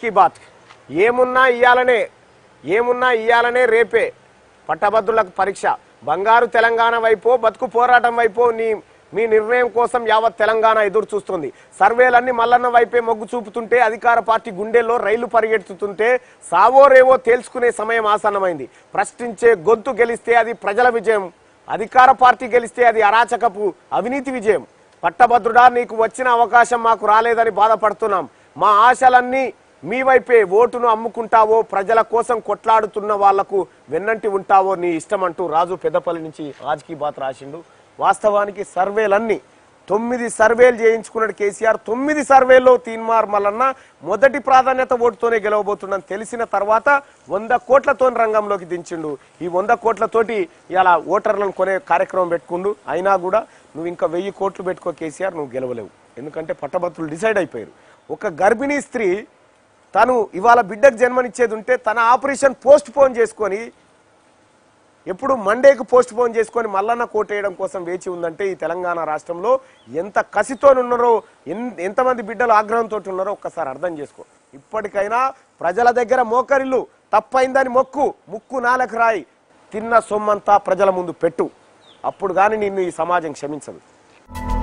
key bath ఏమున్నా ఇయ్యాలనే ఏమున్నా ఇయ్యాలనే రేపే పట్టభద్రులకు పరీక్ష బంగారు తెలంగాణ వైపు బతుకు పోరాటం వైపు నీ మీ నిర్ణయం కోసం యావత్ తెలంగాణ ఎదురు చూస్తుంది సర్వేలన్నీ మల్లన్న వైపే మొగ్గు చూపుతుంటే అధికార పార్టీ గుండెల్లో రైలు పరిగెడుతుంటే సావో రేవో తేల్చుకునే సమయం ఆసన్నమైంది ప్రశ్నించే గొంతు గెలిస్తే అది ప్రజల విజయం అధికార పార్టీ గెలిస్తే అది అరాచకపు అవినీతి విజయం పట్టభద్రుడా నీకు వచ్చిన అవకాశం మాకు రాలేదని బాధపడుతున్నాం మా ఆశలన్నీ మీ వైపే ఓటును అమ్ముకుంటావో ప్రజల కోసం కొట్లాడుతున్న వాళ్లకు వెన్నంటి ఉంటావో నీ ఇష్టం అంటూ రాజు పెద్దపల్లి నుంచి రాజకీయ బాత రాసిండు వాస్తవానికి సర్వేలన్నీ తొమ్మిది సర్వేలు చేయించుకున్నాడు కేసీఆర్ తొమ్మిది సర్వేల్లో తీన్మార్ మల్లన్న మొదటి ప్రాధాన్యత ఓటుతోనే గెలవబోతుండని తెలిసిన తర్వాత వంద కోట్లతో రంగంలోకి దించిండు ఈ వంద కోట్లతోటి ఇలా ఓటర్లను కొనే కార్యక్రమం పెట్టుకుండు అయినా కూడా నువ్వు ఇంకా వెయ్యి కోట్లు పెట్టుకో కేసీఆర్ నువ్వు గెలవలేవు ఎందుకంటే పట్టభద్రులు డిసైడ్ అయిపోయారు ఒక గర్భిణీ స్త్రీ తను ఇవాళ బిడ్డకు జన్మనిచ్చేది ఉంటే తన ఆపరేషన్ పోస్ట్ పోన్ చేసుకొని ఎప్పుడు మండేకి పోస్ట్ పోన్ చేసుకొని మల్లన్న కోటేయడం కోసం వేచి ఉందంటే ఈ తెలంగాణ రాష్ట్రంలో ఎంత కసితో ఉన్నారో ఎంతమంది బిడ్డలు ఆగ్రహంతో ఉన్నారో ఒక్కసారి అర్థం చేసుకో ఇప్పటికైనా ప్రజల దగ్గర మోకరిల్లు తప్పైందని మొక్కు ముక్కు నాలకు రాయి తిన్న సొమ్మంతా ప్రజల ముందు పెట్టు అప్పుడు కానీ నిన్ను ఈ సమాజం క్షమించదు